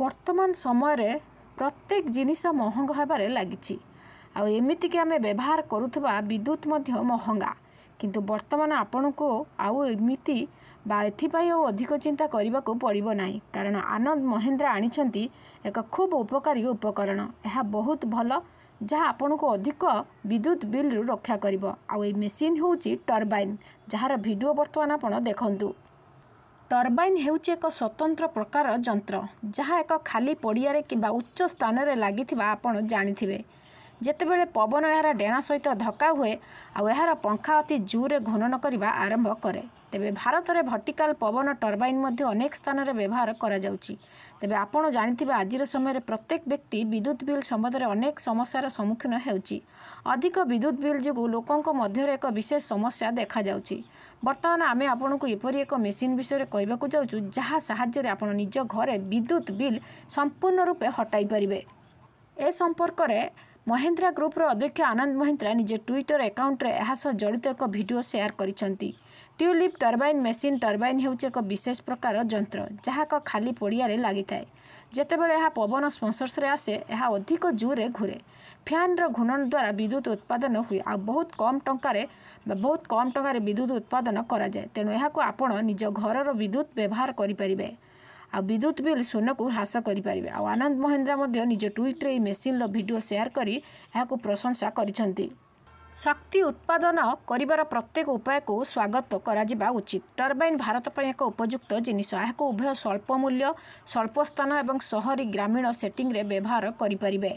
ବର୍ତ୍ତମାନ ସମୟରେ ପ୍ରତ୍ୟେକ ଜିନିଷ ମହଙ୍ଗା ହେବାରେ ଲାଗିଛି ଆଉ ଏମିତିକି ଆମେ ବ୍ୟବହାର କରୁଥିବା ବିଦ୍ୟୁତ୍ ମଧ୍ୟ ମହଙ୍ଗା କିନ୍ତୁ ବର୍ତ୍ତମାନ ଆପଣଙ୍କୁ ଆଉ ଏମିତି ବା ଏଥିପାଇଁ ଆଉ ଅଧିକ ଚିନ୍ତା କରିବାକୁ ପଡ଼ିବ ନାହିଁ କାରଣ ଆନନ୍ଦ ମହେନ୍ଦ୍ରା ଆଣିଛନ୍ତି ଏକ ଖୁବ୍ ଉପକାରୀ ଉପକରଣ ଏହା ବହୁତ ଭଲ ଯାହା ଆପଣଙ୍କୁ ଅଧିକ ବିଦ୍ୟୁତ୍ ବିଲ୍ରୁ ରକ୍ଷା କରିବ ଆଉ ଏଇ ମେସିନ୍ ହେଉଛି ଟର୍ବାଇନ୍ ଯାହାର ଭିଡ଼ିଓ ବର୍ତ୍ତମାନ ଆପଣ ଦେଖନ୍ତୁ ଟର୍ବାଇନ୍ ହେଉଛି ଏକ ସ୍ୱତନ୍ତ୍ର ପ୍ରକାର ଯନ୍ତ୍ର ଯାହା ଏକ ଖାଲି ପଡ଼ିଆରେ କିମ୍ବା ଉଚ୍ଚ ସ୍ଥାନରେ ଲାଗିଥିବା ଆପଣ ଜାଣିଥିବେ ଯେତେବେଳେ ପବନ ଏହାର ଡେଣା ସହିତ ଧକ୍କା ହୁଏ ଆଉ ଏହାର ପଙ୍ଖା ଅତି ଜୁରେ ଘୂର୍ଣ୍ଣନ କରିବା ଆରମ୍ଭ କରେ ତେବେ ଭାରତରେ ଭର୍ଟିକାଲ ପବନ ଟର୍ବାଇନ୍ ମଧ୍ୟ ଅନେକ ସ୍ଥାନରେ ବ୍ୟବହାର କରାଯାଉଛି ତେବେ ଆପଣ ଜାଣିଥିବା ଆଜିର ସମୟରେ ପ୍ରତ୍ୟେକ ବ୍ୟକ୍ତି ବିଦ୍ୟୁତ୍ ବିଲ୍ ସମ୍ବନ୍ଧରେ ଅନେକ ସମସ୍ୟାର ସମ୍ମୁଖୀନ ହେଉଛି ଅଧିକ ବିଦ୍ୟୁତ୍ ବିଲ୍ ଯୋଗୁଁ ଲୋକଙ୍କ ମଧ୍ୟରେ ଏକ ବିଶେଷ ସମସ୍ୟା ଦେଖାଯାଉଛି ବର୍ତ୍ତମାନ ଆମେ ଆପଣଙ୍କୁ ଏପରି ଏକ ମେସିନ୍ ବିଷୟରେ କହିବାକୁ ଯାଉଛୁ ଯାହା ସାହାଯ୍ୟରେ ଆପଣ ନିଜ ଘରେ ବିଦ୍ୟୁତ୍ ବିଲ୍ ସମ୍ପୂର୍ଣ୍ଣ ରୂପେ ହଟାଇ ପାରିବେ ଏ ସମ୍ପର୍କରେ ମହିନ୍ଦ୍ରା ଗ୍ରୁପ୍ର ଅଧ୍ୟକ୍ଷ ଆନନ୍ଦ ମହିନ୍ଦ୍ରା ନିଜ ଟ୍ୱିଟର ଆକାଉଣ୍ଟରେ ଏହା ସହ ଜଡ଼ିତ ଏକ ଭିଡ଼ିଓ ସେୟାର କରିଛନ୍ତି ଟ୍ୟୁଲିପ୍ ଟର୍ବାଇନ୍ ମେସିନ୍ ଟର୍ବାଇନ୍ ହେଉଛି ଏକ ବିଶେଷ ପ୍ରକାର ଯନ୍ତ୍ର ଯାହା ଏକ ଖାଲି ପଡ଼ିଆରେ ଲାଗିଥାଏ ଯେତେବେଳେ ଏହା ପବନ ସ୍ପନ୍ସର୍ସରେ ଆସେ ଏହା ଅଧିକ ଜୋରରେ ଘୁରେ ଫ୍ୟାନ୍ର ଘୂର୍ଣ୍ଣନ ଦ୍ୱାରା ବିଦ୍ୟୁତ୍ ଉତ୍ପାଦନ ହୁଏ ଆଉ ବହୁତ କମ୍ ଟଙ୍କାରେ ବା ବହୁତ କମ୍ ଟଙ୍କାରେ ବିଦ୍ୟୁତ୍ ଉତ୍ପାଦନ କରାଯାଏ ତେଣୁ ଏହାକୁ ଆପଣ ନିଜ ଘରର ବିଦ୍ୟୁତ୍ ବ୍ୟବହାର କରିପାରିବେ ଆଉ ବିଦ୍ୟୁତ ବିଲ୍ ଶୂନକୁ ହ୍ରାସ କରିପାରିବେ ଆଉ ଆନନ୍ଦ ମହେନ୍ଦ୍ରା ମଧ୍ୟ ନିଜ ଟ୍ୱିଟ୍ରେ ଏହି ମେସିନ୍ର ଭିଡ଼ିଓ ସେୟାର କରି ଏହାକୁ ପ୍ରଶଂସା କରିଛନ୍ତି ଶକ୍ତି ଉତ୍ପାଦନ କରିବାର ପ୍ରତ୍ୟେକ ଉପାୟକୁ ସ୍ୱାଗତ କରାଯିବା ଉଚିତ ଟର୍ବାଇନ୍ ଭାରତ ପାଇଁ ଏକ ଉପଯୁକ୍ତ ଜିନିଷ ଏହାକୁ ଉଭୟ ସ୍ୱଳ୍ପ ମୂଲ୍ୟ ସ୍ୱଳ୍ପ ସ୍ଥାନ ଏବଂ ସହରୀ ଗ୍ରାମୀଣ ସେଟିଂରେ ବ୍ୟବହାର କରିପାରିବେ